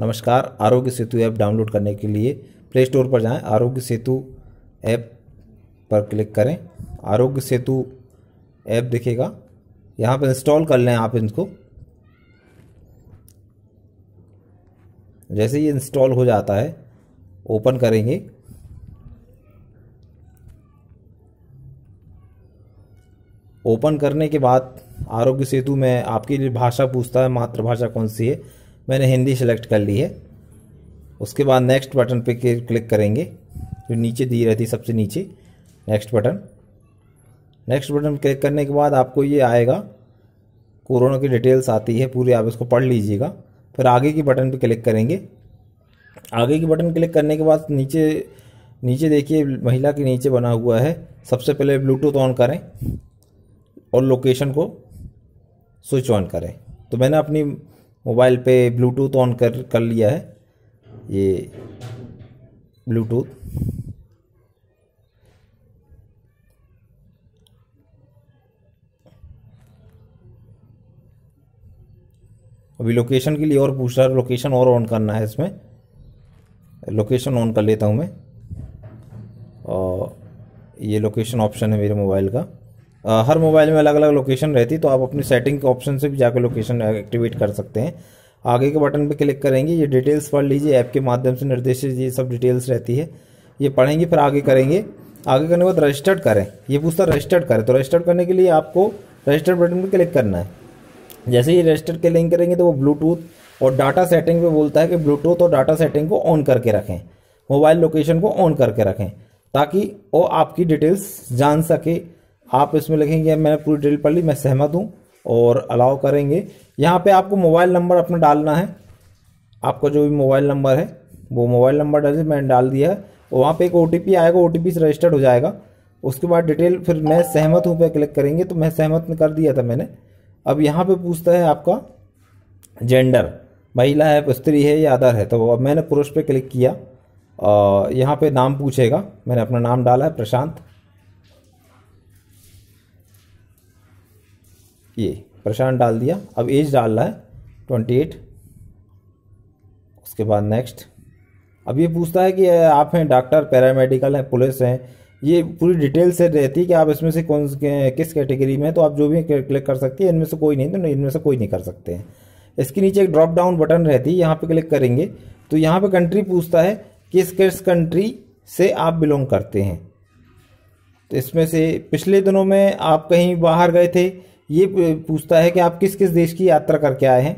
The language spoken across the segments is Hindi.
नमस्कार आरोग्य सेतु ऐप डाउनलोड करने के लिए प्ले स्टोर पर जाएं आरोग्य सेतु ऐप पर क्लिक करें आरोग्य सेतु ऐप दिखेगा यहाँ पर इंस्टॉल कर लें आप इनको जैसे ये इंस्टॉल हो जाता है ओपन करेंगे ओपन करने के बाद आरोग्य सेतु में आपके लिए भाषा पूछता है मातृभाषा कौन सी है मैंने हिंदी सेलेक्ट कर ली है उसके बाद नेक्स्ट बटन पे क्लिक करेंगे जो नीचे दी रहती सबसे नीचे next button next button click करने के बाद आपको ये आएगा कोरोना की डिटेल्स आती है पूरी आप इसको पढ़ लीजिएगा फिर आगे की बटन पे क्लिक करेंगे आगे की बटन क्लिक करने के बाद नीचे नीचे देखिए महिला के नीचे बना हुआ है सबसे पहले ब्लूटूथ ऑन करें और लोकेशन को स्विच ऑन करें तो मैंने अपनी मोबाइल पे ब्लूटूथ ऑन कर कर लिया है ये ब्लूटूथ अभी लोकेशन के लिए और पूछ रहा है लोकेशन और ऑन करना है इसमें लोकेशन ऑन कर लेता हूँ मैं और ये लोकेशन ऑप्शन है मेरे मोबाइल का हर मोबाइल में अलग अलग लोकेशन रहती है तो आप अपनी सेटिंग के ऑप्शन से भी जाकर लोकेशन एक्टिवेट कर सकते हैं आगे के बटन पर क्लिक करेंगे ये डिटेल्स पढ़ लीजिए ऐप के माध्यम से निर्देशित ये सब डिटेल्स रहती है ये पढ़ेंगे फिर आगे करेंगे आगे करने के बाद रजिस्टर्ड करें ये पूछता रजिस्टर्ड करें तो रजिस्टर्ड करने के लिए आपको रजिस्टर्ड बटन पर क्लिक करना है जैसे ही रजिस्टर्ड के लिंक करेंगे तो वो ब्लूटूथ और डाटा सेटिंग पे बोलता है कि ब्लूटूथ और डाटा सेटिंग को ऑन करके रखें मोबाइल लोकेशन को ऑन करके रखें ताकि वो आपकी डिटेल्स जान सके आप इसमें लिखेंगे मैंने पूरी डिटेल पढ़ ली मैं सहमत हूँ और अलाउ करेंगे यहाँ पे आपको मोबाइल नंबर अपना डालना है आपका जो भी मोबाइल नंबर है वो मोबाइल नंबर डाल मैंने डाल दिया है और वहाँ पे एक ओ आएगा ओ से रजिस्टर्ड हो जाएगा उसके बाद डिटेल फिर मैं सहमत हूँ पे क्लिक करेंगे तो मैं सहमत कर दिया था मैंने अब यहाँ पे पूछता है आपका जेंडर महिला है स्त्री है या अदर है तो अब मैंने पुरुष पे क्लिक किया यहाँ पे नाम पूछेगा मैंने अपना नाम डाला है प्रशांत ये प्रशांत डाल दिया अब एज डाल रहा है ट्वेंटी एट उसके बाद नेक्स्ट अब ये पूछता है कि आप हैं डॉक्टर पैरामेडिकल हैं पुलिस हैं ये पूरी डिटेल से रहती है कि आप इसमें से कौन किस कैटेगरी में तो आप जो भी क्लिक कर सकती है इनमें से कोई नहीं तो इनमें से कोई नहीं कर सकते हैं इसके नीचे एक ड्रॉप डाउन बटन रहती है यहाँ पे क्लिक करेंगे तो यहाँ पे कंट्री पूछता है किस किस कंट्री से आप बिलोंग करते हैं तो इसमें से पिछले दिनों में आप कहीं बाहर गए थे ये पूछता है कि आप किस किस देश की यात्रा करके आए हैं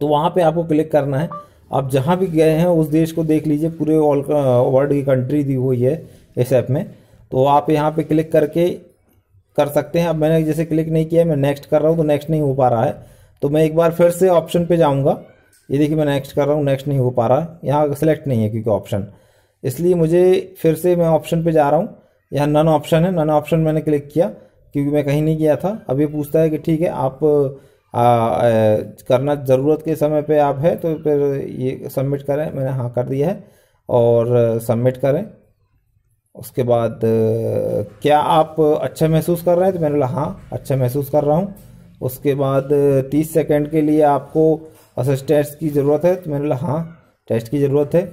तो वहाँ पे आपको क्लिक करना है आप जहाँ भी गए हैं उस देश को देख लीजिए पूरे ऑल वर्ल्ड की कंट्री दी हुई है इस ऐप में तो आप यहाँ पे क्लिक करके कर सकते हैं अब मैंने जैसे क्लिक नहीं किया मैं नेक्स्ट कर रहा हूँ तो नेक्स्ट नहीं हो पा रहा है तो मैं एक बार फिर से ऑप्शन पे जाऊँगा ये देखिए मैं नेक्स्ट कर रहा हूँ नेक्स्ट नहीं हो पा रहा है यहाँ सेलेक्ट नहीं है क्योंकि ऑप्शन इसलिए मुझे फिर से मैं ऑप्शन पर जा रहा हूँ यहाँ नन ऑप्शन है नन ऑप्शन मैंने क्लिक किया क्योंकि मैं कहीं नहीं गया था अब ये पूछता है कि ठीक है आप आ, आ, करना ज़रूरत के समय पे आप है तो फिर ये सबमिट करें मैंने हाँ कर दिया है और सबमिट करें उसके बाद क्या आप अच्छा महसूस कर रहे हैं तो मैंने बोला हाँ अच्छा महसूस कर रहा हूँ उसके बाद तीस सेकेंड के लिए आपको असिस्टेंट्स की ज़रूरत है तो मैंने बोला हाँ टेस्ट की ज़रूरत है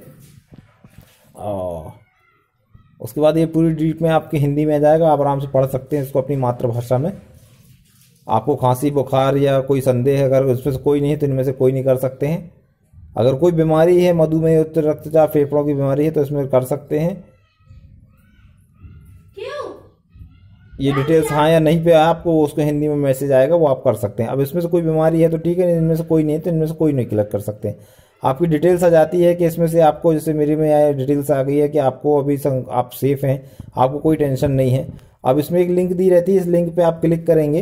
और उसके बाद ये पूरी डिट में आपके हिंदी में जाएगा आप आराम से पढ़ सकते हैं इसको अपनी मातृभाषा में आपको खांसी बुखार या कोई संदेह अगर उसमें से कोई नहीं है तो इनमें से कोई नहीं कर सकते हैं अगर कोई बीमारी है मधुमेह उत्तर रक्तचाप फेफड़ों की बीमारी है तो इसमें कर सकते हैं ये डिटेल्स हाँ या नहीं पे आपको उसको हिंदी में मैसेज आएगा वो आप कर सकते हैं अब इसमें से कोई बीमारी है तो ठीक है इनमें से कोई नहीं है तो इनमें से कोई नहीं क्लिक कर सकते हैं आपकी डिटेल्स आ जाती है कि इसमें से आपको जैसे मेरी में आए डिटेल्स आ गई है कि आपको अभी संग, आप सेफ़ हैं आपको कोई टेंशन नहीं है अब इसमें एक लिंक दी रहती है इस लिंक पे आप क्लिक करेंगे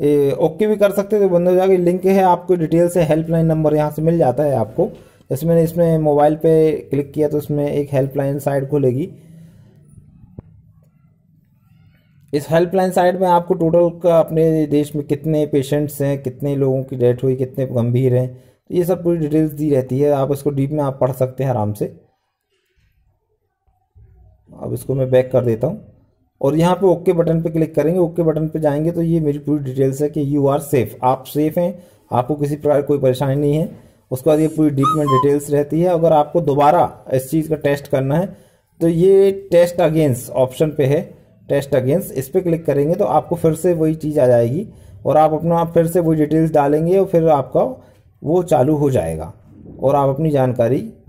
ए, ओके भी कर सकते तो बंद हो जाएगा लिंक है आपको डिटेल से हेल्पलाइन नंबर यहाँ से मिल जाता है आपको जैसे मैंने इसमें मोबाइल पे क्लिक किया तो इसमें एक हेल्पलाइन साइट खुलेगी इस हेल्पलाइन साइट में आपको टोटल का अपने देश में कितने पेशेंट्स हैं कितने लोगों की डेथ हुई कितने गंभीर हैं तो ये सब पूरी डिटेल्स दी रहती है आप इसको डीप में आप पढ़ सकते हैं आराम से अब इसको मैं बैक कर देता हूँ और यहाँ पे ओके बटन पे क्लिक करेंगे ओके बटन पे जाएंगे तो ये मेरी पूरी डिटेल्स है कि यू आर सेफ आप सेफ हैं आपको किसी प्रकार कोई परेशानी नहीं है उसके बाद ये पूरी डीप में डिटेल्स रहती है अगर आपको दोबारा इस चीज़ का टेस्ट करना है तो ये टेस्ट अगेंस्ट ऑप्शन पे है टेस्ट अगेंस्ट इस पर क्लिक करेंगे तो आपको फिर से वही चीज़ आ जाएगी और आप अपना फिर से वही डिटेल्स डालेंगे और फिर आपका वो चालू हो जाएगा और आप अपनी जानकारी